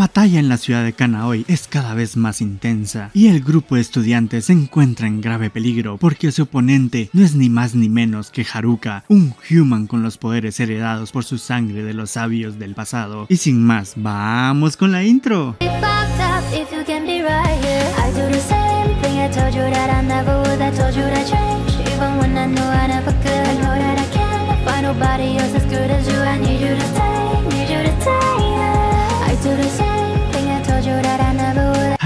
batalla en la ciudad de Kanaoi es cada vez más intensa y el grupo de estudiantes se encuentra en grave peligro porque su oponente no es ni más ni menos que Haruka, un human con los poderes heredados por su sangre de los sabios del pasado. Y sin más, vamos con la intro.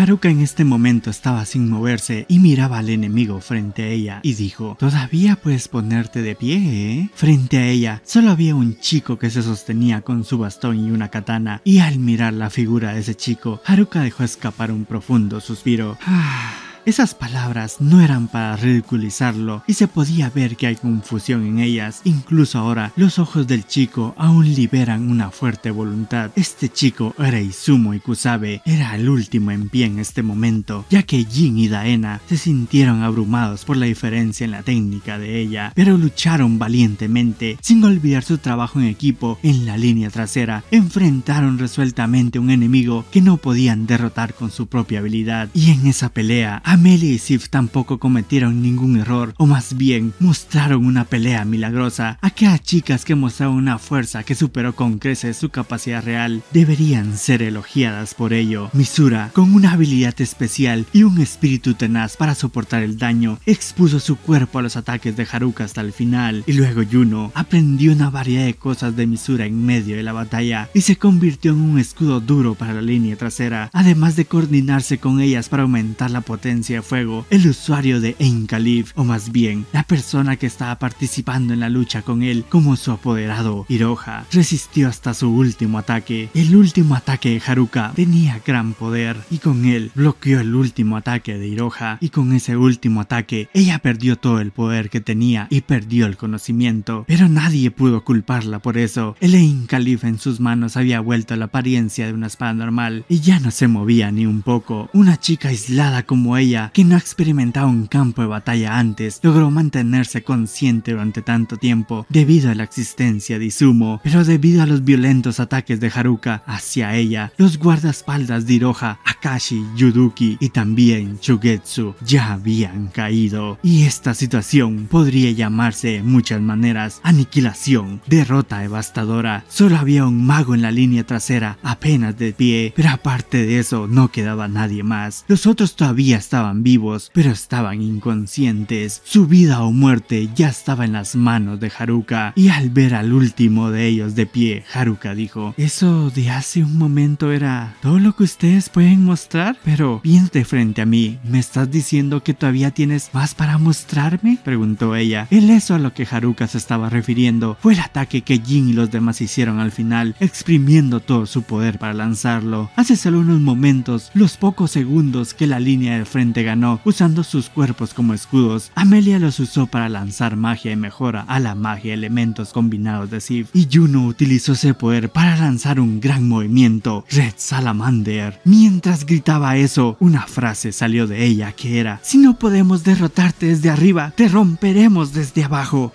Haruka en este momento estaba sin moverse y miraba al enemigo frente a ella y dijo, ¿todavía puedes ponerte de pie? Eh? Frente a ella solo había un chico que se sostenía con su bastón y una katana y al mirar la figura de ese chico, Haruka dejó escapar un profundo suspiro. Ah. Esas palabras no eran para ridiculizarlo y se podía ver que hay confusión en ellas. Incluso ahora, los ojos del chico aún liberan una fuerte voluntad. Este chico era Izumo Kusabe era el último en pie en este momento, ya que Jin y Daena se sintieron abrumados por la diferencia en la técnica de ella, pero lucharon valientemente, sin olvidar su trabajo en equipo en la línea trasera, enfrentaron resueltamente un enemigo que no podían derrotar con su propia habilidad. Y en esa pelea, Amelia y Sif tampoco cometieron ningún error, o más bien mostraron una pelea milagrosa. Aquellas chicas que mostraron una fuerza que superó con creces su capacidad real deberían ser elogiadas por ello. Misura, con una habilidad especial y un espíritu tenaz para soportar el daño, expuso su cuerpo a los ataques de Haruka hasta el final, y luego Yuno aprendió una variedad de cosas de Misura en medio de la batalla y se convirtió en un escudo duro para la línea trasera, además de coordinarse con ellas para aumentar la potencia de fuego, el usuario de Khalif, o más bien, la persona que estaba participando en la lucha con él como su apoderado, Hiroha, resistió hasta su último ataque. El último ataque de Haruka tenía gran poder, y con él bloqueó el último ataque de Hiroha, y con ese último ataque, ella perdió todo el poder que tenía y perdió el conocimiento, pero nadie pudo culparla por eso. El Khalif en sus manos había vuelto a la apariencia de una espada normal, y ya no se movía ni un poco. Una chica aislada como ella que no ha experimentado un campo de batalla antes, logró mantenerse consciente durante tanto tiempo debido a la existencia de Izumo, pero debido a los violentos ataques de Haruka hacia ella, los guardaespaldas de Hiroha, Akashi, Yuduki y también Shugetsu ya habían caído, y esta situación podría llamarse de muchas maneras aniquilación, derrota devastadora, solo había un mago en la línea trasera apenas de pie, pero aparte de eso no quedaba nadie más, los otros todavía estaban estaban vivos, pero estaban inconscientes. Su vida o muerte ya estaba en las manos de Haruka, y al ver al último de ellos de pie, Haruka dijo, eso de hace un momento era todo lo que ustedes pueden mostrar, pero de frente a mí, ¿me estás diciendo que todavía tienes más para mostrarme? preguntó ella. El eso a lo que Haruka se estaba refiriendo fue el ataque que Jin y los demás hicieron al final, exprimiendo todo su poder para lanzarlo. Hace solo unos momentos, los pocos segundos que la línea de frente ganó usando sus cuerpos como escudos. Amelia los usó para lanzar magia y mejora a la magia elementos combinados de Sif y Juno utilizó ese poder para lanzar un gran movimiento, Red Salamander. Mientras gritaba eso, una frase salió de ella que era, si no podemos derrotarte desde arriba, te romperemos desde abajo.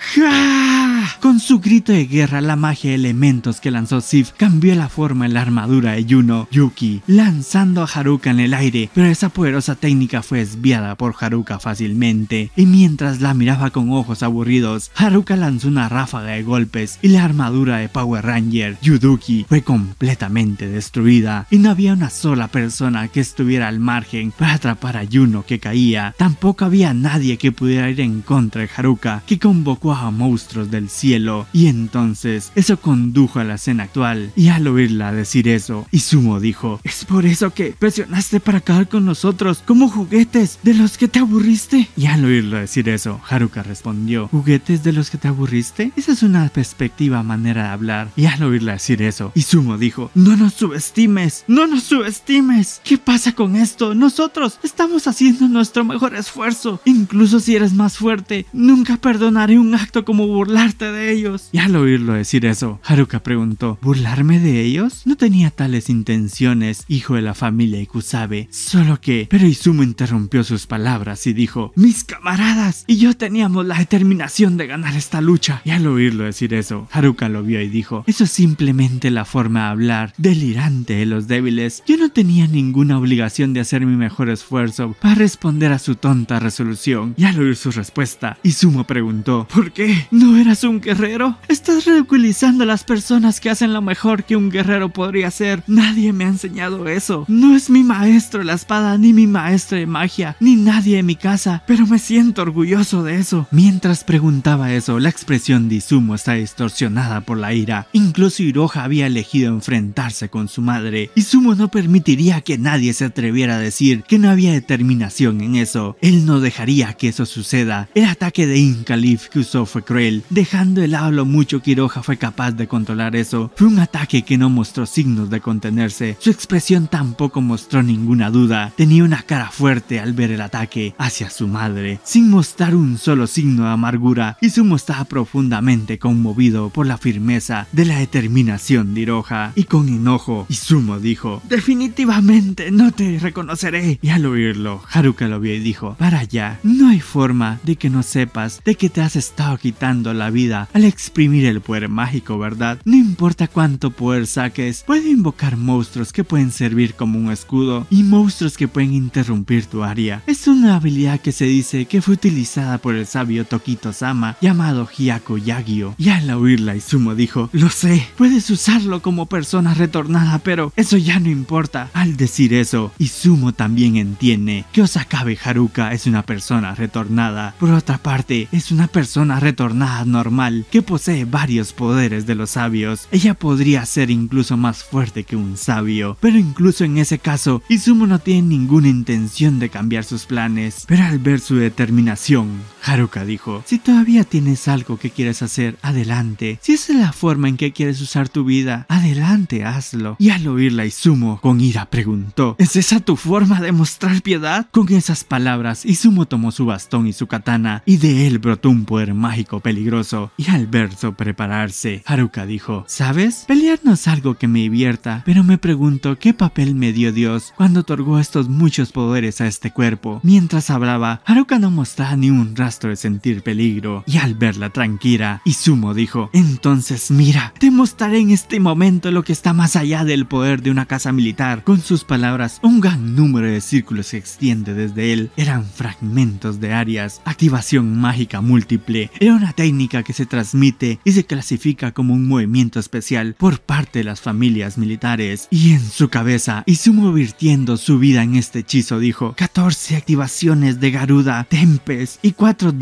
Con su grito de guerra, la magia de elementos que lanzó Sif cambió la forma en la armadura de Yuno Yuki, lanzando a Haruka en el aire, pero esa poderosa técnica fue desviada por Haruka fácilmente, y mientras la miraba con ojos aburridos, Haruka lanzó una ráfaga de golpes y la armadura de Power Ranger Yuduki fue completamente destruida, y no había una sola persona que estuviera al margen para atrapar a Yuno que caía, tampoco había nadie que pudiera ir en contra de Haruka, que convocó a monstruos del cielo. Y entonces eso condujo a la escena actual. Y al oírla decir eso, Izumo dijo, es por eso que presionaste para acabar con nosotros como juguetes de los que te aburriste. Y al oírla decir eso, Haruka respondió, ¿juguetes de los que te aburriste? Esa es una perspectiva, manera de hablar. Y al oírla decir eso, Izumo dijo, no nos subestimes, no nos subestimes. ¿Qué pasa con esto? Nosotros estamos haciendo nuestro mejor esfuerzo. Incluso si eres más fuerte, nunca perdonaré un acto como burlarte de ellos. Y al oírlo decir eso, Haruka preguntó, ¿burlarme de ellos? No tenía tales intenciones, hijo de la familia Ikusabe, solo que... Pero Izumo interrumpió sus palabras y dijo, mis camaradas y yo teníamos la determinación de ganar esta lucha. Y al oírlo decir eso, Haruka lo vio y dijo, eso es simplemente la forma de hablar, delirante de los débiles. Yo no tenía ninguna obligación de hacer mi mejor esfuerzo para responder a su tonta resolución. Y al oír su respuesta, Izumo preguntó, ¿por qué? ¿No era su un guerrero? Estás ridiculizando a las personas que hacen lo mejor que un guerrero podría hacer. Nadie me ha enseñado eso. No es mi maestro la espada, ni mi maestro de magia, ni nadie en mi casa, pero me siento orgulloso de eso. Mientras preguntaba eso, la expresión de Izumo está distorsionada por la ira. Incluso Hiroha había elegido enfrentarse con su madre. Izumo no permitiría que nadie se atreviera a decir que no había determinación en eso. Él no dejaría que eso suceda. El ataque de Incalif que usó fue cruel, Deja Dando el lo mucho, Quiroja fue capaz de controlar eso. Fue un ataque que no mostró signos de contenerse. Su expresión tampoco mostró ninguna duda. Tenía una cara fuerte al ver el ataque hacia su madre, sin mostrar un solo signo de amargura. y Izumo estaba profundamente conmovido por la firmeza de la determinación de Hiroha. Y con enojo, Izumo dijo, definitivamente no te reconoceré. Y al oírlo, Haruka lo vio y dijo, para allá, no hay forma de que no sepas de que te has estado quitando la vida al exprimir el poder mágico, ¿verdad? No importa cuánto poder saques, puede invocar monstruos que pueden servir como un escudo y monstruos que pueden interrumpir tu área. Es una habilidad que se dice que fue utilizada por el sabio Tokito Sama llamado Hyako Yagio. Y al oírla Izumo dijo, lo sé, puedes usarlo como persona retornada, pero eso ya no importa. Al decir eso, Izumo también entiende que Osakabe Haruka es una persona retornada. Por otra parte, es una persona retornada normal que posee varios poderes de los sabios. Ella podría ser incluso más fuerte que un sabio, pero incluso en ese caso, Izumo no tiene ninguna intención de cambiar sus planes, pero al ver su determinación, Haruka dijo, si todavía tienes algo que quieres hacer, adelante. Si esa es la forma en que quieres usar tu vida, adelante, hazlo. Y al oírla Izumo, con ira preguntó, ¿es esa tu forma de mostrar piedad? Con esas palabras, Izumo tomó su bastón y su katana, y de él brotó un poder mágico peligroso. Y al verso prepararse, Haruka dijo, ¿sabes? Pelear no es algo que me divierta, pero me pregunto qué papel me dio Dios cuando otorgó estos muchos poderes a este cuerpo. Mientras hablaba, Haruka no mostraba ni un rastro de sentir peligro, y al verla tranquila, Izumo dijo, entonces mira, te mostraré en este momento lo que está más allá del poder de una casa militar. Con sus palabras, un gran número de círculos se extiende desde él, eran fragmentos de áreas, activación mágica múltiple, era una técnica que se transmite y se clasifica como un movimiento especial por parte de las familias militares, y en su cabeza, Izumo virtiendo su vida en este hechizo dijo, 14 activaciones de Garuda, Tempest y 4 4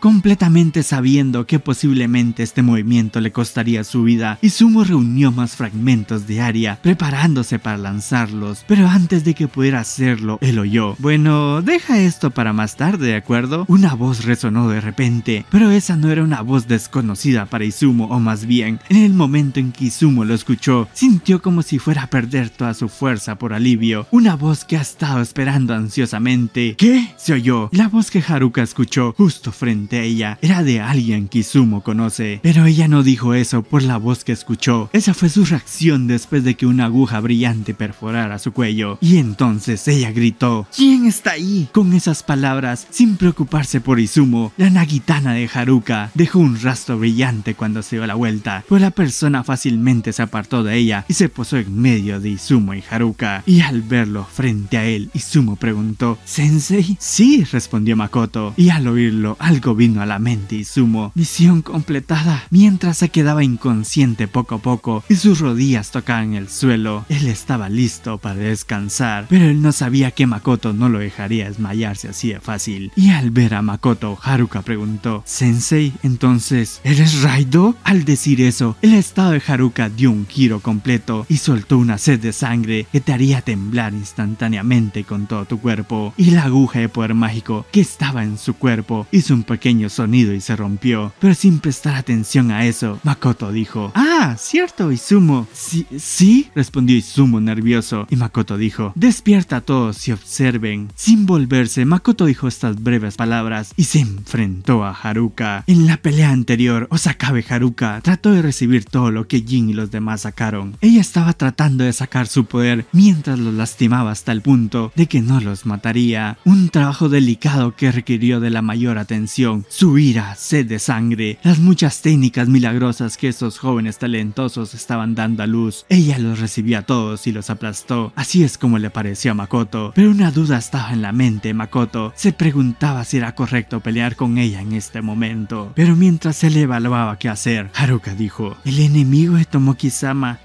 completamente sabiendo que posiblemente este movimiento le costaría su vida, Izumo reunió más fragmentos de área, preparándose para lanzarlos, pero antes de que pudiera hacerlo, él oyó. Bueno, deja esto para más tarde, ¿de acuerdo? Una voz resonó de repente, pero esa no era una voz desconocida para Izumo, o más bien, en el momento en que Izumo lo escuchó, sintió como si fuera a perder toda su fuerza por alivio, una voz que ha estado esperando ansiosamente. ¿Qué? se oyó, la voz que Haruka escuchó justo frente a ella era de alguien que Izumo conoce. Pero ella no dijo eso por la voz que escuchó. Esa fue su reacción después de que una aguja brillante perforara su cuello. Y entonces ella gritó, ¿Quién está ahí? Con esas palabras, sin preocuparse por Izumo, la Nagitana de Haruka dejó un rastro brillante cuando se dio la vuelta, Fue pues la persona fácilmente se apartó de ella y se posó en medio de Izumo y Haruka. Y al verlo frente a él, Izumo preguntó, ¿Sensei? Sí, respondió Makoto. Y lo algo vino a la mente y sumo. Misión completada. Mientras se quedaba inconsciente poco a poco y sus rodillas tocaban el suelo, él estaba listo para descansar, pero él no sabía que Makoto no lo dejaría desmayarse así de fácil. Y al ver a Makoto, Haruka preguntó, Sensei, entonces, ¿eres Raido? Al decir eso, el estado de Haruka dio un giro completo y soltó una sed de sangre que te haría temblar instantáneamente con todo tu cuerpo y la aguja de poder mágico que estaba en su cuerpo hizo un pequeño sonido y se rompió, pero sin prestar atención a eso, Makoto dijo, Ah, cierto, Izumo. Sí, sí, respondió Izumo nervioso, y Makoto dijo, Despierta a todos y observen. Sin volverse, Makoto dijo estas breves palabras y se enfrentó a Haruka. En la pelea anterior, Osakabe Haruka trató de recibir todo lo que Jin y los demás sacaron. Ella estaba tratando de sacar su poder mientras los lastimaba hasta el punto de que no los mataría. Un trabajo delicado que requirió de la mayor atención, su ira, sed de sangre, las muchas técnicas milagrosas que esos jóvenes talentosos estaban dando a luz. Ella los recibía a todos y los aplastó, así es como le pareció a Makoto, pero una duda estaba en la mente Makoto, se preguntaba si era correcto pelear con ella en este momento, pero mientras se le evaluaba qué hacer, Haruka dijo, el enemigo de tomoki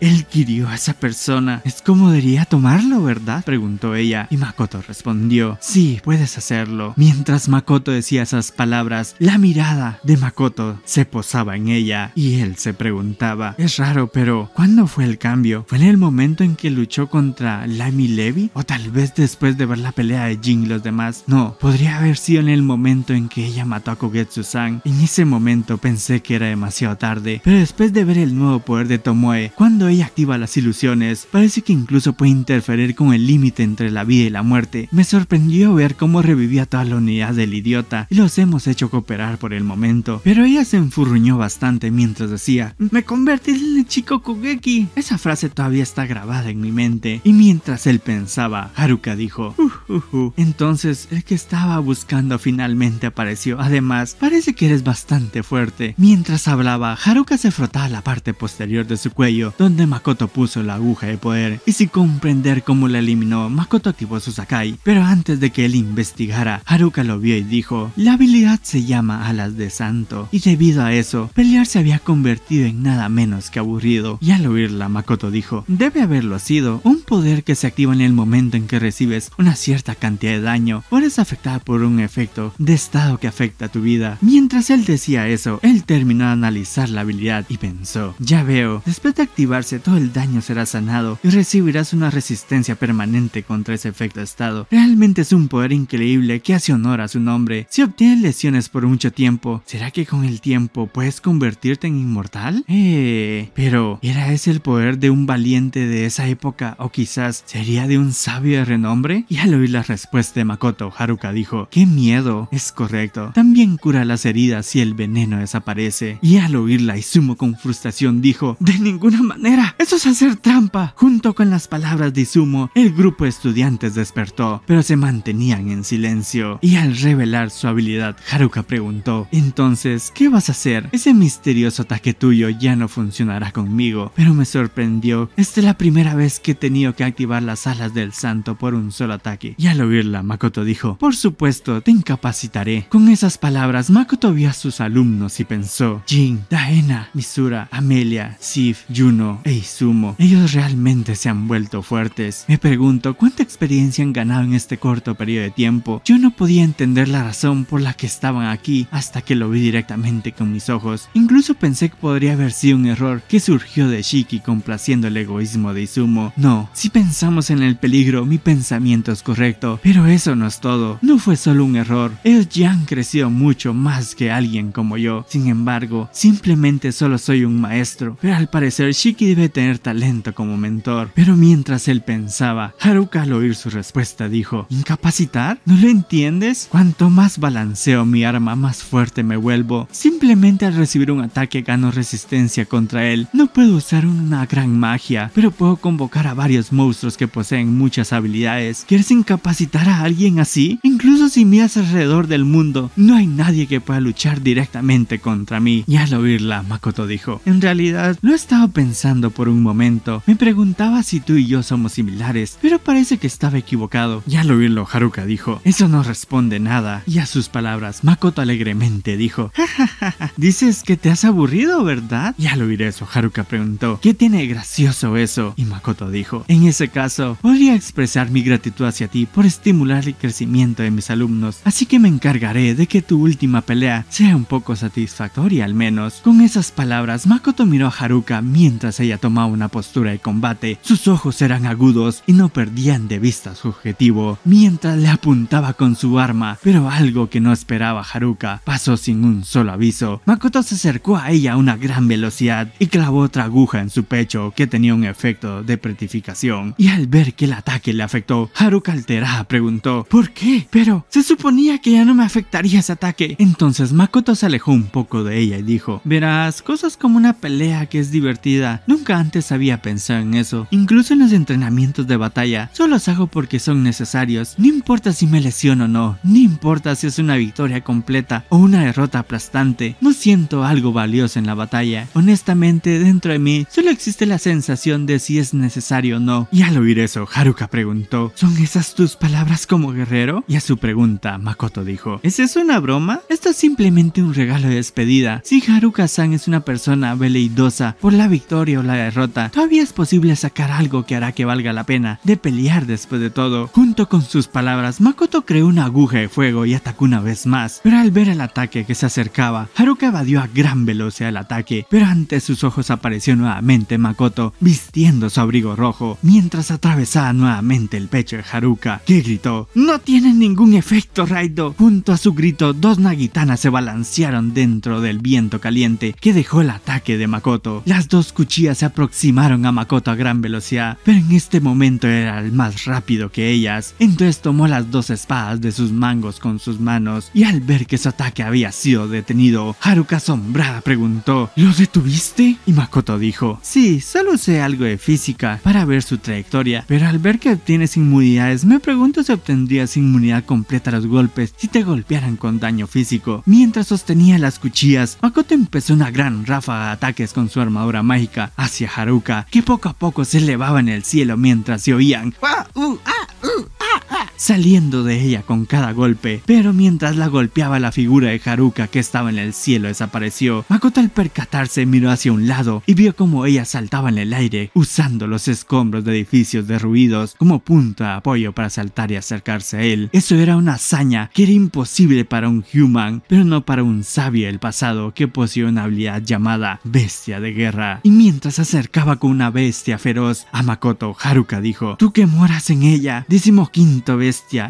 él quirió a esa persona, es como debería tomarlo, ¿verdad? preguntó ella, y Makoto respondió, sí, puedes hacerlo. Mientras Makoto decía esas palabras, la mirada de Makoto se posaba en ella y él se preguntaba, es raro, pero ¿cuándo fue el cambio? ¿Fue en el momento en que luchó contra Lamy Levy? ¿O tal vez después de ver la pelea de Jin y los demás? No, podría haber sido en el momento en que ella mató a Kogetsu-san. En ese momento pensé que era demasiado tarde, pero después de ver el nuevo poder de Tomoe, cuando ella activa las ilusiones, parece que incluso puede interferir con el límite entre la vida y la muerte. Me sorprendió ver cómo revivía toda la unidad del idiota los hemos hecho cooperar por el momento, pero ella se enfurruñó bastante mientras decía, me convertí en el chico Kugeki... Esa frase todavía está grabada en mi mente y mientras él pensaba, Haruka dijo, uh, uh, uh". entonces el que estaba buscando finalmente apareció, además parece que eres bastante fuerte. Mientras hablaba, Haruka se frotaba la parte posterior de su cuello, donde Makoto puso la aguja de poder, y sin comprender cómo la eliminó, Makoto activó su Sakai, pero antes de que él investigara, Haruka lo vio y dijo, la habilidad se llama alas de santo, y debido a eso, pelear se había convertido en nada menos que aburrido. Y al oírla, Makoto dijo, debe haberlo sido, un poder que se activa en el momento en que recibes una cierta cantidad de daño o eres afectada por un efecto de estado que afecta a tu vida. Mientras él decía eso, él terminó de analizar la habilidad y pensó, ya veo, después de activarse todo el daño será sanado y recibirás una resistencia permanente contra ese efecto de estado. Realmente es un poder increíble que hace honor a su nombre. Si obtienes lesiones por mucho tiempo, ¿será que con el tiempo puedes convertirte en inmortal? Eh, pero ¿era ese el poder de un valiente de esa época o quizás sería de un sabio de renombre? Y al oír la respuesta de Makoto, Haruka dijo, ¡qué miedo! Es correcto, también cura las heridas si el veneno desaparece. Y al oírla Izumo con frustración dijo, ¡de ninguna manera! ¡Eso es hacer trampa! Junto con las palabras de Izumo, el grupo de estudiantes despertó, pero se mantenían en silencio. Y al revelar su habilidad, Haruka preguntó. Entonces, ¿qué vas a hacer? Ese misterioso ataque tuyo ya no funcionará conmigo, pero me sorprendió. Esta es la primera vez que he tenido que activar las alas del santo por un solo ataque. Y al oírla, Makoto dijo, por supuesto, te incapacitaré. Con esas palabras, Makoto vio a sus alumnos y pensó, Jin, Daena, Misura, Amelia, Sif, Juno e Izumo, ellos realmente se han vuelto fuertes. Me pregunto cuánta experiencia han ganado en este corto periodo de tiempo. Yo no podía entender la razón por la que estaban aquí hasta que lo vi directamente con mis ojos. Incluso pensé que podría haber sido un error que surgió de Shiki complaciendo el egoísmo de Izumo. No, si pensamos en el peligro, mi pensamiento es correcto, pero eso no es todo. No fue solo un error, ellos ya han crecido mucho más que alguien como yo. Sin embargo, simplemente solo soy un maestro, pero al parecer Shiki debe tener talento como mentor. Pero mientras él pensaba, Haruka al oír su respuesta dijo, ¿incapacitar? ¿No lo entiendes? Cuanto más va balanceo mi arma, más fuerte me vuelvo. Simplemente al recibir un ataque gano resistencia contra él. No puedo usar una gran magia, pero puedo convocar a varios monstruos que poseen muchas habilidades. ¿Quieres incapacitar a alguien así? Incluso si miras alrededor del mundo, no hay nadie que pueda luchar directamente contra mí. Y al oírla, Makoto dijo, en realidad lo estaba pensando por un momento. Me preguntaba si tú y yo somos similares, pero parece que estaba equivocado. Ya al oírlo, Haruka dijo, eso no responde nada. Y a su sus palabras, Makoto alegremente dijo, jajaja, dices que te has aburrido, ¿verdad? Ya lo oír eso, Haruka preguntó, ¿qué tiene gracioso eso? Y Makoto dijo, en ese caso, podría expresar mi gratitud hacia ti por estimular el crecimiento de mis alumnos, así que me encargaré de que tu última pelea sea un poco satisfactoria al menos. Con esas palabras, Makoto miró a Haruka mientras ella tomaba una postura de combate. Sus ojos eran agudos y no perdían de vista su objetivo, mientras le apuntaba con su arma, pero algo que no esperaba Haruka. Pasó sin un solo aviso. Makoto se acercó a ella a una gran velocidad y clavó otra aguja en su pecho que tenía un efecto de pretificación. Y al ver que el ataque le afectó, Haruka alterada preguntó ¿Por qué? Pero se suponía que ya no me afectaría ese ataque. Entonces Makoto se alejó un poco de ella y dijo Verás, cosas como una pelea que es divertida. Nunca antes había pensado en eso. Incluso en los entrenamientos de batalla. Solo los hago porque son necesarios. No importa si me lesiono o no. No importa si es una victoria completa o una derrota aplastante, no siento algo valioso en la batalla. Honestamente, dentro de mí solo existe la sensación de si es necesario o no. Y al oír eso, Haruka preguntó, ¿son esas tus palabras como guerrero? Y a su pregunta, Makoto dijo, ¿es eso una broma? Esto es simplemente un regalo de despedida. Si Haruka-san es una persona veleidosa por la victoria o la derrota, todavía es posible sacar algo que hará que valga la pena de pelear después de todo. Junto con sus palabras, Makoto creó una aguja de fuego y atacó una vez más, pero al ver el ataque que se acercaba, Haruka evadió a gran velocidad el ataque, pero ante sus ojos apareció nuevamente Makoto, vistiendo su abrigo rojo, mientras atravesaba nuevamente el pecho de Haruka, que gritó, ¡No tiene ningún efecto, Raido! Junto a su grito, dos nagitanas se balancearon dentro del viento caliente que dejó el ataque de Makoto. Las dos cuchillas se aproximaron a Makoto a gran velocidad, pero en este momento era el más rápido que ellas, entonces tomó las dos espadas de sus mangos con sus manos y al ver que su ataque había sido detenido, Haruka asombrada preguntó ¿Lo detuviste? Y Makoto dijo Sí, solo usé algo de física para ver su trayectoria, pero al ver que obtienes inmunidades me pregunto si obtendrías inmunidad completa a los golpes si te golpearan con daño físico. Mientras sostenía las cuchillas, Makoto empezó una gran ráfaga de ataques con su armadura mágica hacia Haruka, que poco a poco se elevaba en el cielo mientras se oían saliendo de ella con cada golpe, pero mientras la golpeaba la figura de Haruka que estaba en el cielo desapareció. Makoto al percatarse miró hacia un lado y vio como ella saltaba en el aire, usando los escombros de edificios derruidos como punto de apoyo para saltar y acercarse a él. Eso era una hazaña que era imposible para un human, pero no para un sabio del pasado que poseía una habilidad llamada bestia de guerra. Y mientras se acercaba con una bestia feroz a Makoto, Haruka dijo, tú que moras en ella, decimoquinto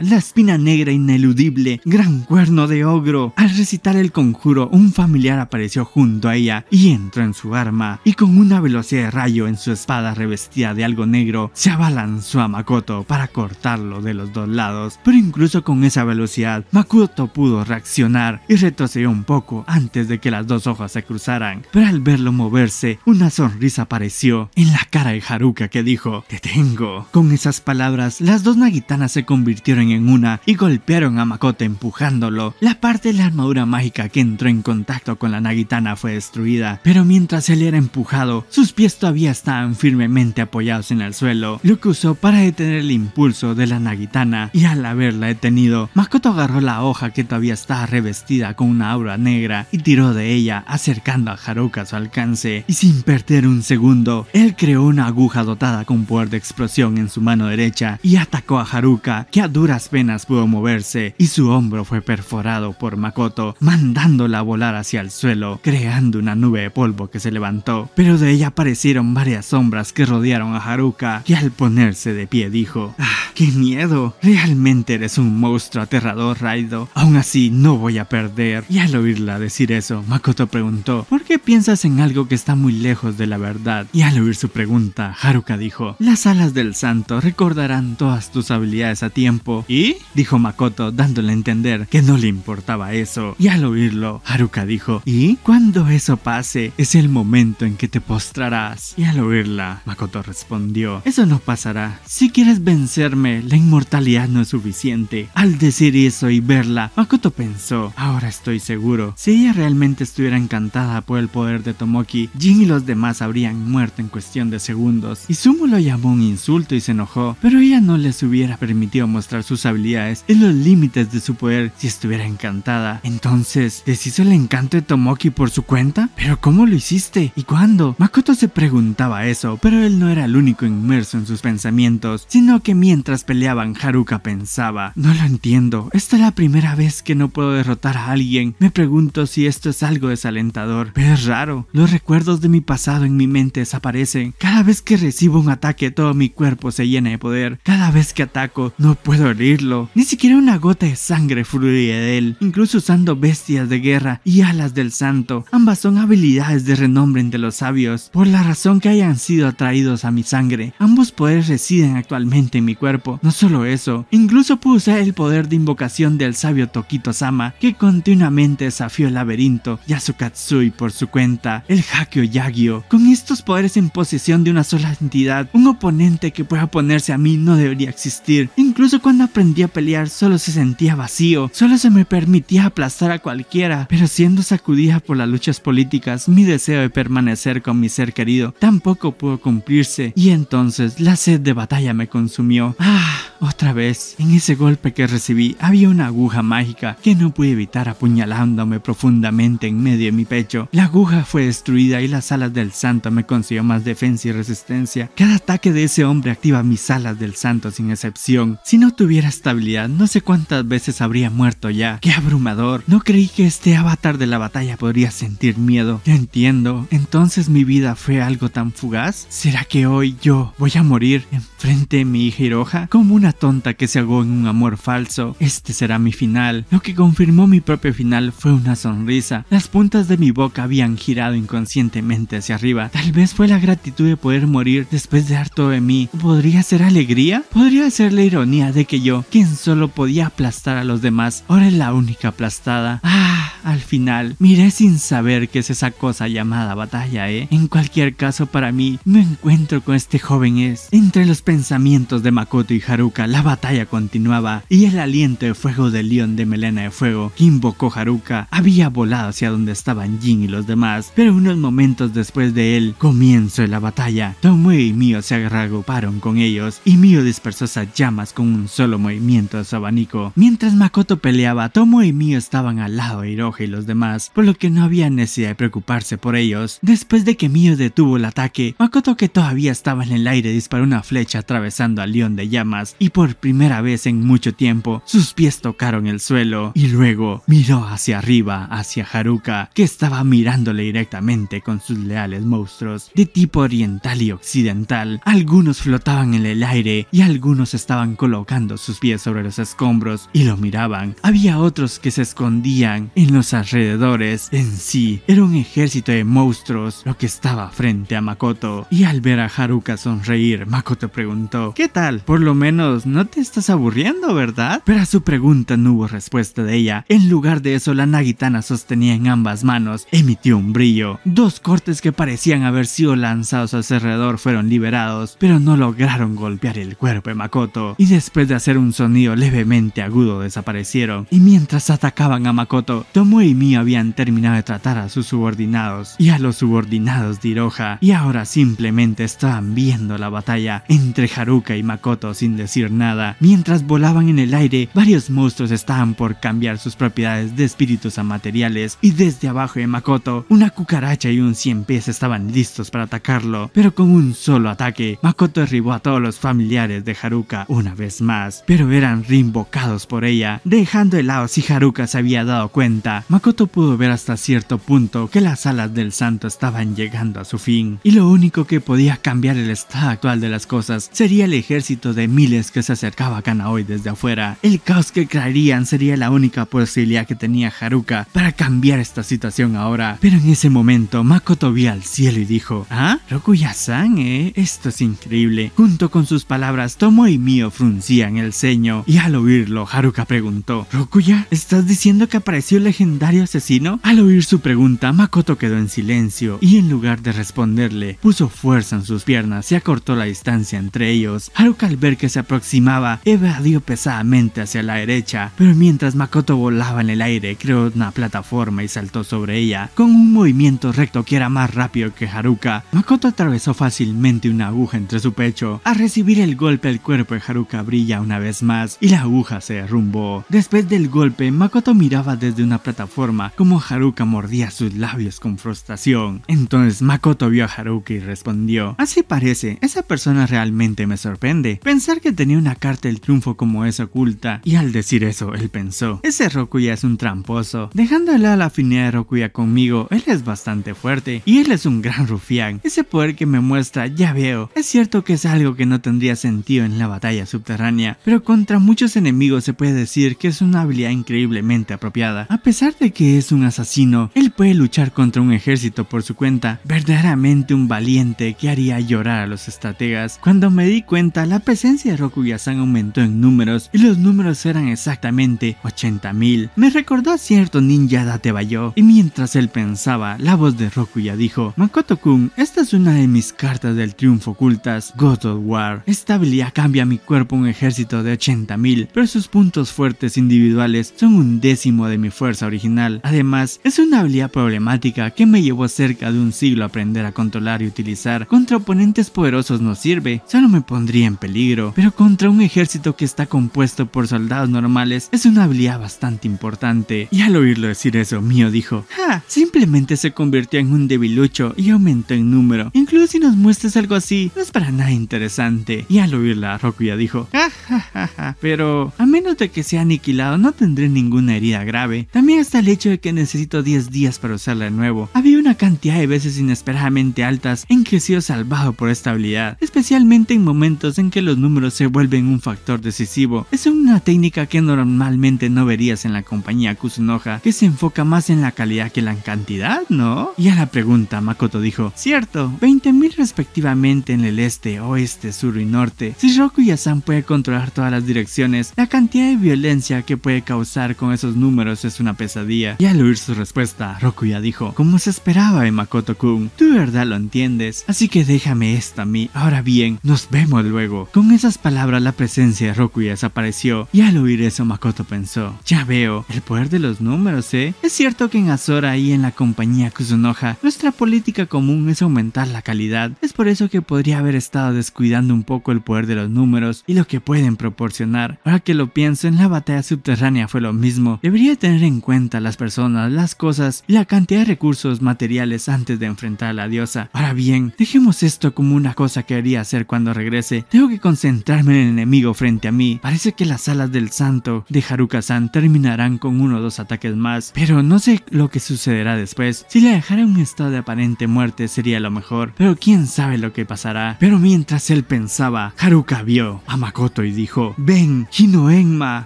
la espina negra ineludible, gran cuerno de ogro. Al recitar el conjuro, un familiar apareció junto a ella y entró en su arma, y con una velocidad de rayo en su espada revestida de algo negro, se abalanzó a Makoto para cortarlo de los dos lados, pero incluso con esa velocidad, Makoto pudo reaccionar y retrocedió un poco antes de que las dos hojas se cruzaran, pero al verlo moverse, una sonrisa apareció en la cara de Haruka que dijo, te tengo. Con esas palabras, las dos nagitanas se convirtieron convirtieron en una y golpearon a Makoto empujándolo. La parte de la armadura mágica que entró en contacto con la Nagitana fue destruida, pero mientras él era empujado, sus pies todavía estaban firmemente apoyados en el suelo, lo que usó para detener el impulso de la Nagitana y al haberla detenido, Makoto agarró la hoja que todavía estaba revestida con una aura negra y tiró de ella acercando a Haruka a su alcance y sin perder un segundo, él creó una aguja dotada con poder de explosión en su mano derecha y atacó a Haruka a duras penas pudo moverse y su hombro fue perforado por Makoto, mandándola a volar hacia el suelo, creando una nube de polvo que se levantó, pero de ella aparecieron varias sombras que rodearon a Haruka, que al ponerse de pie dijo, ¡Ah, qué miedo! Realmente eres un monstruo aterrador, Raido, aún así no voy a perder. Y al oírla decir eso, Makoto preguntó, ¿por qué piensas en algo que está muy lejos de la verdad? Y al oír su pregunta, Haruka dijo, las alas del santo recordarán todas tus habilidades a tiempo ¿Y? dijo Makoto, dándole a entender que no le importaba eso. Y al oírlo, Haruka dijo, ¿y? Cuando eso pase, es el momento en que te postrarás. Y al oírla, Makoto respondió, eso no pasará. Si quieres vencerme, la inmortalidad no es suficiente. Al decir eso y verla, Makoto pensó, ahora estoy seguro. Si ella realmente estuviera encantada por el poder de Tomoki, Jin y los demás habrían muerto en cuestión de segundos. y Sumo lo llamó un insulto y se enojó, pero ella no les hubiera permitido morir, mostrar sus habilidades en los límites de su poder si estuviera encantada. Entonces, ¿deshizo el encanto de Tomoki por su cuenta? ¿Pero cómo lo hiciste? ¿Y cuándo? Makoto se preguntaba eso, pero él no era el único inmerso en sus pensamientos, sino que mientras peleaban Haruka pensaba, no lo entiendo, esta es la primera vez que no puedo derrotar a alguien, me pregunto si esto es algo desalentador, pero es raro, los recuerdos de mi pasado en mi mente desaparecen, cada vez que recibo un ataque todo mi cuerpo se llena de poder, cada vez que ataco no puedo herirlo. Ni siquiera una gota de sangre fluye de él, incluso usando bestias de guerra y alas del santo. Ambas son habilidades de renombre entre los sabios, por la razón que hayan sido atraídos a mi sangre. Ambos poderes residen actualmente en mi cuerpo. No solo eso, incluso puedo usar el poder de invocación del sabio Tokito Sama, que continuamente desafió el laberinto, Yasukatsui por su cuenta, el Hakyo Yagyo. Con estos poderes en posesión de una sola entidad, un oponente que pueda ponerse a mí no debería existir. Incluso Incluso cuando aprendí a pelear solo se sentía vacío, solo se me permitía aplastar a cualquiera, pero siendo sacudida por las luchas políticas, mi deseo de permanecer con mi ser querido tampoco pudo cumplirse y entonces la sed de batalla me consumió. Ah, otra vez, en ese golpe que recibí había una aguja mágica que no pude evitar apuñalándome profundamente en medio de mi pecho. La aguja fue destruida y las alas del santo me consiguió más defensa y resistencia. Cada ataque de ese hombre activa mis alas del santo sin excepción no tuviera estabilidad, no sé cuántas veces habría muerto ya. ¡Qué abrumador! No creí que este avatar de la batalla podría sentir miedo. Yo entiendo. Entonces mi vida fue algo tan fugaz. ¿Será que hoy yo voy a morir enfrente de mi hija Roja, Como una tonta que se ahogó en un amor falso. Este será mi final. Lo que confirmó mi propio final fue una sonrisa. Las puntas de mi boca habían girado inconscientemente hacia arriba. Tal vez fue la gratitud de poder morir después de harto de mí. ¿Podría ser alegría? ¿Podría ser la ironía de que yo, quien solo podía aplastar a los demás, ahora es la única aplastada. ¡Ah! al final miré sin saber qué es esa cosa llamada batalla, ¿eh? En cualquier caso, para mí, no encuentro con este joven es. Entre los pensamientos de Makoto y Haruka, la batalla continuaba y el aliento de fuego del león de melena de fuego que invocó Haruka había volado hacia donde estaban Jin y los demás, pero unos momentos después de él, comienzo de la batalla. Tomoe y Mio se agarraron con ellos y Mio dispersó esas llamas con un solo movimiento de su abanico. Mientras Makoto peleaba, Tomoe y Mio estaban al lado de Hiroha y los demás, por lo que no había necesidad de preocuparse por ellos. Después de que Mio detuvo el ataque, Makoto que todavía estaba en el aire disparó una flecha atravesando al león de llamas y por primera vez en mucho tiempo sus pies tocaron el suelo y luego miró hacia arriba, hacia Haruka, que estaba mirándole directamente con sus leales monstruos de tipo oriental y occidental. Algunos flotaban en el aire y algunos estaban colocando sus pies sobre los escombros y lo miraban. Había otros que se escondían en los alrededores en sí era un ejército de monstruos lo que estaba frente a Makoto. Y al ver a Haruka sonreír, Makoto preguntó, ¿qué tal? Por lo menos no te estás aburriendo, ¿verdad? Pero a su pregunta no hubo respuesta de ella. En lugar de eso, la Nagitana sostenía en ambas manos, emitió un brillo. Dos cortes que parecían haber sido lanzados a su alrededor fueron liberados, pero no lograron golpear el cuerpo de Makoto. Y después de hacer un sonido levemente agudo desaparecieron. Y mientras atacaban a Makoto, Tom y habían terminado de tratar a sus subordinados y a los subordinados de Hiroja. y ahora simplemente estaban viendo la batalla entre Haruka y Makoto sin decir nada. Mientras volaban en el aire, varios monstruos estaban por cambiar sus propiedades de espíritus a materiales y desde abajo de Makoto, una cucaracha y un 100 pies estaban listos para atacarlo, pero con un solo ataque, Makoto derribó a todos los familiares de Haruka una vez más, pero eran reinvocados por ella, dejando de lado si Haruka se había dado cuenta Makoto pudo ver hasta cierto punto que las alas del santo estaban llegando a su fin, y lo único que podía cambiar el estado actual de las cosas sería el ejército de miles que se acercaba a Kanaoi desde afuera. El caos que crearían sería la única posibilidad que tenía Haruka para cambiar esta situación ahora, pero en ese momento Makoto vio al cielo y dijo, ¿Ah? Rokuya-san, eh? Esto es increíble. Junto con sus palabras, Tomo y Mio fruncían el ceño, y al oírlo, Haruka preguntó, ¿Rokuya? ¿Estás diciendo que apareció el legendario ¿Dario asesino? Al oír su pregunta, Makoto quedó en silencio y en lugar de responderle, puso fuerza en sus piernas y acortó la distancia entre ellos. Haruka al ver que se aproximaba, evadió pesadamente hacia la derecha, pero mientras Makoto volaba en el aire, creó una plataforma y saltó sobre ella, con un movimiento recto que era más rápido que Haruka. Makoto atravesó fácilmente una aguja entre su pecho. Al recibir el golpe, el cuerpo de Haruka brilla una vez más y la aguja se derrumbó. Después del golpe, Makoto miraba desde una plataforma forma como Haruka mordía sus labios con frustración. Entonces Makoto vio a Haruka y respondió, así parece, esa persona realmente me sorprende. Pensar que tenía una carta del triunfo como esa oculta, y al decir eso, él pensó, ese Rokuya es un tramposo. Dejándole a la afinidad de Rokuya conmigo, él es bastante fuerte, y él es un gran rufián. Ese poder que me muestra, ya veo, es cierto que es algo que no tendría sentido en la batalla subterránea, pero contra muchos enemigos se puede decir que es una habilidad increíblemente apropiada. A pesar de que es un asesino, él puede luchar contra un ejército por su cuenta. Verdaderamente un valiente que haría llorar a los estrategas. Cuando me di cuenta, la presencia de Rokuyasan aumentó en números y los números eran exactamente 80.000. Me recordó a cierto ninja Datebayo. Y mientras él pensaba, la voz de Rokuya dijo: Makoto-kun, esta es una de mis cartas del triunfo ocultas, God of War. Esta habilidad cambia mi cuerpo un ejército de 80.000, pero sus puntos fuertes individuales son un décimo de mi fuerza original. Además, es una habilidad problemática que me llevó cerca de un siglo aprender a controlar y utilizar. Contra oponentes poderosos no sirve, solo me pondría en peligro, pero contra un ejército que está compuesto por soldados normales es una habilidad bastante importante. Y al oírlo decir eso, Mío dijo, ja, simplemente se convirtió en un debilucho y aumentó en número. Incluso si nos muestras algo así, no es para nada interesante. Y al oírla, Rokuya dijo, ja, ja, ja, ja, pero a menos de que sea aniquilado no tendré ninguna herida grave. También está el hecho de que necesito 10 días para usarla de nuevo. Había una cantidad de veces inesperadamente altas en que he sido salvado por esta habilidad, especialmente en momentos en que los números se vuelven un factor decisivo. Es una técnica que normalmente no verías en la compañía Kusunoha, que se enfoca más en la calidad que la cantidad, ¿no? Y a la pregunta, Makoto dijo, cierto, 20.000 respectivamente en el este, oeste, sur y norte. Si Roku y Asan puede controlar todas las direcciones, la cantidad de violencia que puede causar con esos números es una pesadilla día, Y al oír su respuesta, Rokuya dijo, como se esperaba en Makoto-kun, tú de verdad lo entiendes, así que déjame esta a mí. Ahora bien, nos vemos luego. Con esas palabras la presencia de Rokuya desapareció y al oír eso Makoto pensó, ya veo, el poder de los números, ¿eh? Es cierto que en Azora y en la compañía Kuzunoha, nuestra política común es aumentar la calidad, es por eso que podría haber estado descuidando un poco el poder de los números y lo que pueden proporcionar. Ahora que lo pienso, en la batalla subterránea fue lo mismo, debería tener en cuenta las personas, las cosas y la cantidad de recursos materiales antes de enfrentar a la diosa. Ahora bien, dejemos esto como una cosa que haría hacer cuando regrese. Tengo que concentrarme en el enemigo frente a mí. Parece que las alas del santo de Haruka-san terminarán con uno o dos ataques más, pero no sé lo que sucederá después. Si le dejara un estado de aparente muerte sería lo mejor, pero quién sabe lo que pasará. Pero mientras él pensaba, Haruka vio a Makoto y dijo, ven, Hinoenma,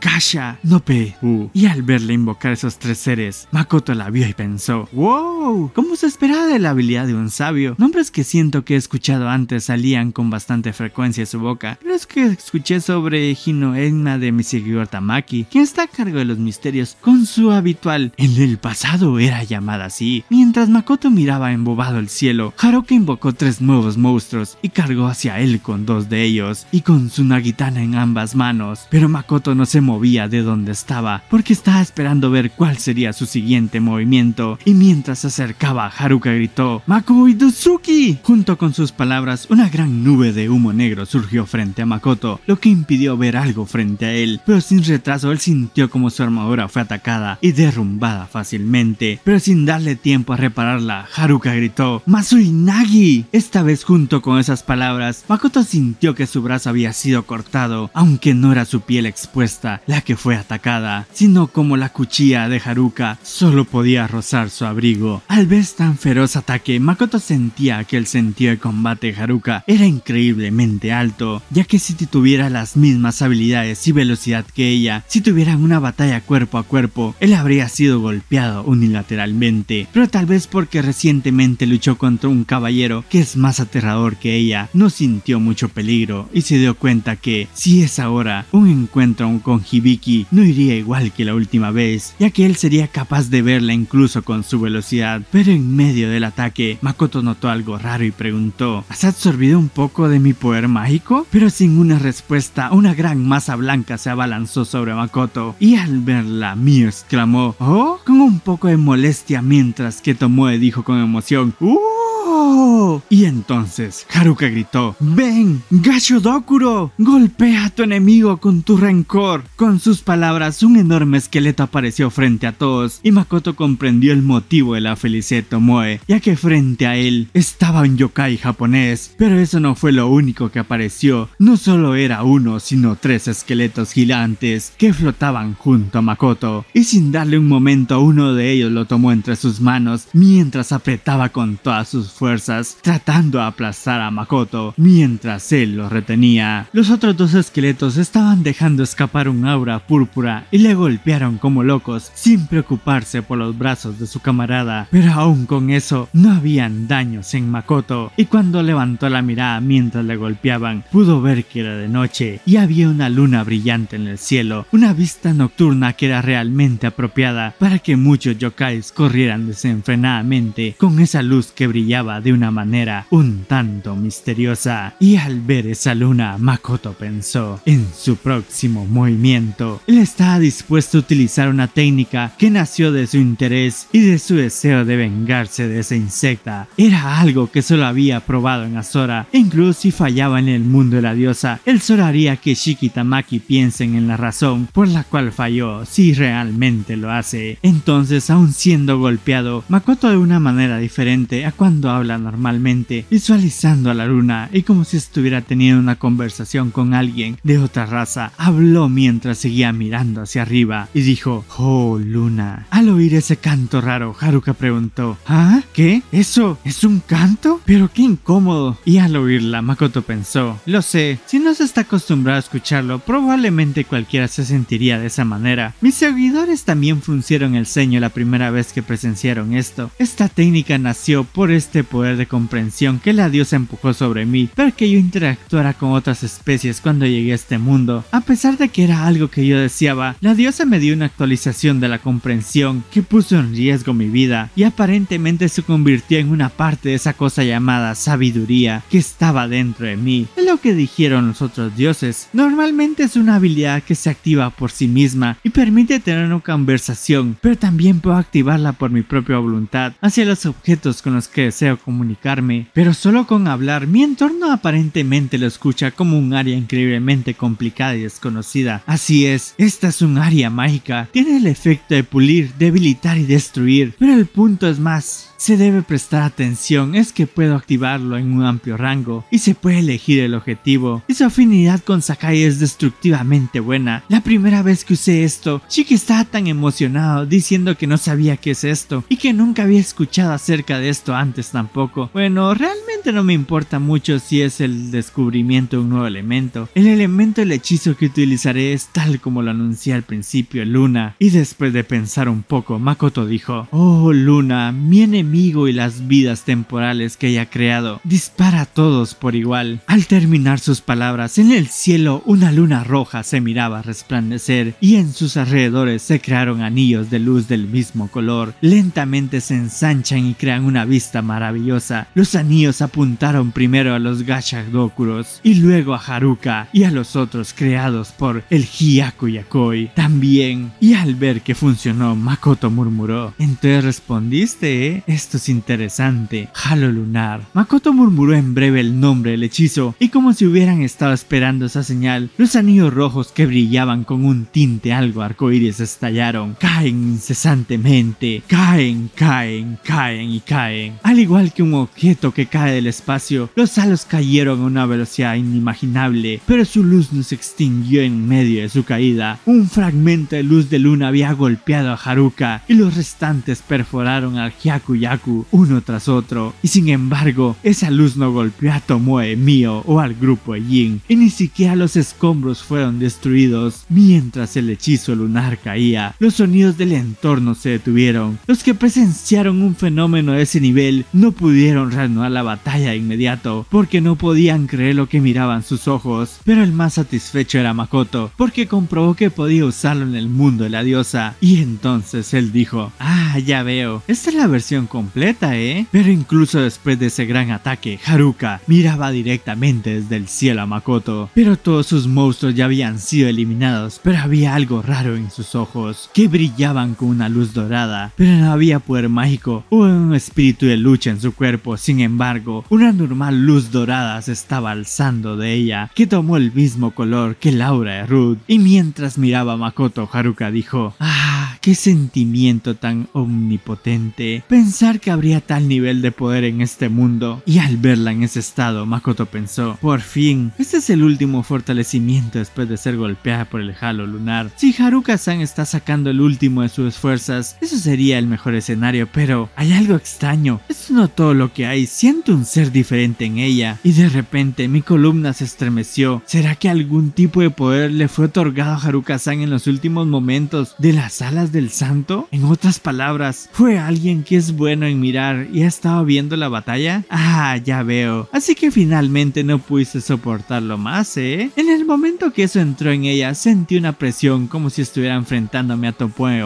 Kasha, Nope, U. Y al verle invocar esos tres seres. Makoto la vio y pensó, ¡Wow! ¿Cómo se esperaba de la habilidad de un sabio? Nombres que siento que he escuchado antes salían con bastante frecuencia de su boca, pero es que escuché sobre Hino de Mishiguro Tamaki, quien está a cargo de los misterios con su habitual. En el pasado era llamada así. Mientras Makoto miraba embobado el cielo, Haruka invocó tres nuevos monstruos y cargó hacia él con dos de ellos y con su nagitana en ambas manos. Pero Makoto no se movía de donde estaba porque estaba esperando ver cuál sería su siguiente movimiento, y mientras se acercaba, Haruka gritó ¡Maku Iduzuki! Junto con sus palabras, una gran nube de humo negro surgió frente a Makoto, lo que impidió ver algo frente a él, pero sin retraso él sintió como su armadura fue atacada y derrumbada fácilmente, pero sin darle tiempo a repararla, Haruka gritó ¡Masui Esta vez junto con esas palabras, Makoto sintió que su brazo había sido cortado, aunque no era su piel expuesta la que fue atacada, sino como la cuchilla de Haruka solo podía rozar su abrigo. Al ver tan feroz ataque, Makoto sentía que el sentido de combate de Haruka era increíblemente alto, ya que si tuviera las mismas habilidades y velocidad que ella, si tuvieran una batalla cuerpo a cuerpo, él habría sido golpeado unilateralmente, pero tal vez porque recientemente luchó contra un caballero que es más aterrador que ella, no sintió mucho peligro y se dio cuenta que, si es ahora, un encuentro con Hibiki no iría igual que la última vez, ya que sería capaz de verla incluso con su velocidad, pero en medio del ataque, Makoto notó algo raro y preguntó, ¿has absorbido un poco de mi poder mágico? Pero sin una respuesta, una gran masa blanca se abalanzó sobre Makoto y al verla, Mio exclamó, ¡Oh! con un poco de molestia mientras que Tomoe dijo con emoción, ¡Uh! ¡Oh! Y entonces Haruka gritó, ¡Ven, Gashodokuro! ¡Golpea a tu enemigo con tu rencor! Con sus palabras, un enorme esqueleto apareció frente a todos y Makoto comprendió el motivo de la felicidad de Tomoe, ya que frente a él estaba un yokai japonés. Pero eso no fue lo único que apareció, no solo era uno, sino tres esqueletos gigantes que flotaban junto a Makoto. Y sin darle un momento, uno de ellos lo tomó entre sus manos mientras apretaba con todas sus fuerzas tratando de aplastar a Makoto mientras él lo retenía. Los otros dos esqueletos estaban dejando escapar un aura púrpura y le golpearon como locos sin preocuparse por los brazos de su camarada, pero aún con eso no habían daños en Makoto y cuando levantó la mirada mientras le golpeaban pudo ver que era de noche y había una luna brillante en el cielo, una vista nocturna que era realmente apropiada para que muchos yokais corrieran desenfrenadamente con esa luz que brillaba de una manera un tanto misteriosa, y al ver esa luna, Makoto pensó, en su próximo movimiento, él estaba dispuesto a utilizar una técnica que nació de su interés y de su deseo de vengarse de esa insecta. Era algo que solo había probado en Azora, e incluso si fallaba en el mundo de la diosa, el sol haría que Tamaki piensen en la razón por la cual falló, si realmente lo hace. Entonces, aún siendo golpeado, Makoto de una manera diferente a cuando normalmente, visualizando a la luna y como si estuviera teniendo una conversación con alguien de otra raza, habló mientras seguía mirando hacia arriba y dijo, Oh luna. Al oír ese canto raro, Haruka preguntó, ¿Ah? ¿Qué? ¿Eso es un canto? Pero qué incómodo. Y al oírla, Makoto pensó, lo sé, si no se está acostumbrado a escucharlo, probablemente cualquiera se sentiría de esa manera. Mis seguidores también fruncieron el ceño la primera vez que presenciaron esto. Esta técnica nació por este poder de comprensión que la diosa empujó sobre mí para que yo interactuara con otras especies cuando llegué a este mundo. A pesar de que era algo que yo deseaba, la diosa me dio una actualización de la comprensión que puso en riesgo mi vida y aparentemente se convirtió en una parte de esa cosa llamada sabiduría que estaba dentro de mí. Es lo que dijeron los otros dioses. Normalmente es una habilidad que se activa por sí misma y permite tener una conversación, pero también puedo activarla por mi propia voluntad hacia los objetos con los que deseo comunicarme, pero solo con hablar mi entorno aparentemente lo escucha como un área increíblemente complicada y desconocida. Así es, esta es un área mágica, tiene el efecto de pulir, debilitar y destruir, pero el punto es más, se debe prestar atención, es que puedo activarlo en un amplio rango y se puede elegir el objetivo. Y su afinidad con Sakai es destructivamente buena. La primera vez que usé esto, Shiki estaba tan emocionado diciendo que no sabía qué es esto y que nunca había escuchado acerca de esto antes tampoco. Bueno, realmente no me importa mucho si es el descubrimiento de un nuevo elemento. El elemento el hechizo que utilizaré es tal como lo anuncié al principio, Luna. Y después de pensar un poco, Makoto dijo, Oh Luna, viene y las vidas temporales que haya creado. Dispara a todos por igual. Al terminar sus palabras, en el cielo una luna roja se miraba resplandecer y en sus alrededores se crearon anillos de luz del mismo color. Lentamente se ensanchan y crean una vista maravillosa. Los anillos apuntaron primero a los docuros y luego a Haruka y a los otros creados por el hiaku Yakoi también. Y al ver que funcionó, Makoto murmuró: Entonces respondiste, ¿eh? Esto es interesante. Halo lunar. Makoto murmuró en breve el nombre del hechizo, y como si hubieran estado esperando esa señal, los anillos rojos que brillaban con un tinte algo arcoíris estallaron. Caen incesantemente. Caen, caen, caen y caen. Al igual que un objeto que cae del espacio, los halos cayeron a una velocidad inimaginable, pero su luz no se extinguió en medio de su caída. Un fragmento de luz de luna había golpeado a Haruka, y los restantes perforaron al a uno tras otro, y sin embargo, esa luz no golpeó a Tomoe Mio o al grupo Yin, y ni siquiera los escombros fueron destruidos. Mientras el hechizo lunar caía, los sonidos del entorno se detuvieron. Los que presenciaron un fenómeno de ese nivel no pudieron reanudar la batalla inmediato, porque no podían creer lo que miraban sus ojos, pero el más satisfecho era Makoto, porque comprobó que podía usarlo en el mundo de la diosa, y entonces él dijo, ah, ya veo, esta es la versión con completa, ¿eh? Pero incluso después de ese gran ataque, Haruka miraba directamente desde el cielo a Makoto. Pero todos sus monstruos ya habían sido eliminados, pero había algo raro en sus ojos, que brillaban con una luz dorada, pero no había poder mágico o un espíritu de lucha en su cuerpo. Sin embargo, una normal luz dorada se estaba alzando de ella, que tomó el mismo color que laura aura de Ruth. Y mientras miraba a Makoto, Haruka dijo, ¡Ah! ¡Qué sentimiento tan omnipotente! Pensaba que habría tal nivel de poder en este mundo. Y al verla en ese estado, Makoto pensó, por fin, este es el último fortalecimiento después de ser golpeada por el halo lunar. Si Haruka-san está sacando el último de sus fuerzas, eso sería el mejor escenario, pero hay algo extraño. Esto no todo lo que hay, siento un ser diferente en ella. Y de repente mi columna se estremeció. ¿Será que algún tipo de poder le fue otorgado a Haruka-san en los últimos momentos de las alas del santo? En otras palabras, fue alguien que es bueno bueno en mirar y ha estado viendo la batalla? Ah, ya veo. Así que finalmente no pudiste soportarlo más, ¿eh? En el momento que eso entró en ella, sentí una presión como si estuviera enfrentándome a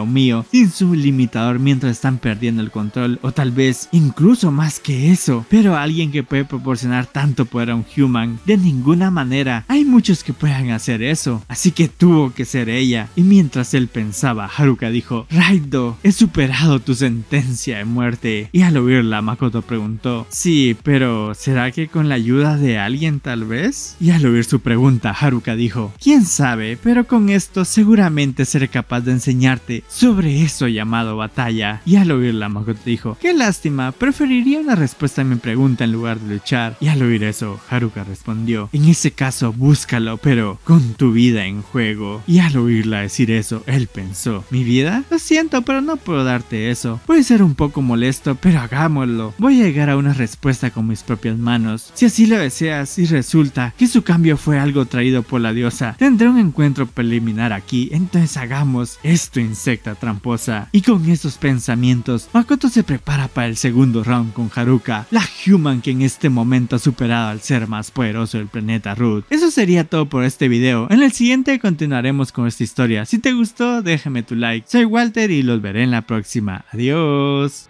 o mío sin su limitador mientras están perdiendo el control, o tal vez incluso más que eso. Pero alguien que puede proporcionar tanto poder a un human, de ninguna manera. Hay muchos que puedan hacer eso, así que tuvo que ser ella. Y mientras él pensaba, Haruka dijo, Raido, he superado tu sentencia de muerte y al oírla Makoto preguntó, sí, pero ¿será que con la ayuda de alguien tal vez? Y al oír su pregunta, Haruka dijo, quién sabe, pero con esto seguramente seré capaz de enseñarte sobre eso llamado batalla. Y al oírla Makoto dijo, qué lástima, preferiría una respuesta a mi pregunta en lugar de luchar. Y al oír eso, Haruka respondió, en ese caso búscalo, pero con tu vida en juego. Y al oírla decir eso, él pensó, ¿mi vida? Lo siento, pero no puedo darte eso. Puede ser un poco molesto esto, pero hagámoslo. Voy a llegar a una respuesta con mis propias manos. Si así lo deseas y resulta que su cambio fue algo traído por la diosa, tendré un encuentro preliminar aquí, entonces hagamos esto, insecta tramposa. Y con esos pensamientos, Makoto se prepara para el segundo round con Haruka, la human que en este momento ha superado al ser más poderoso del planeta Root. Eso sería todo por este video. En el siguiente continuaremos con esta historia. Si te gustó, déjame tu like. Soy Walter y los veré en la próxima. Adiós.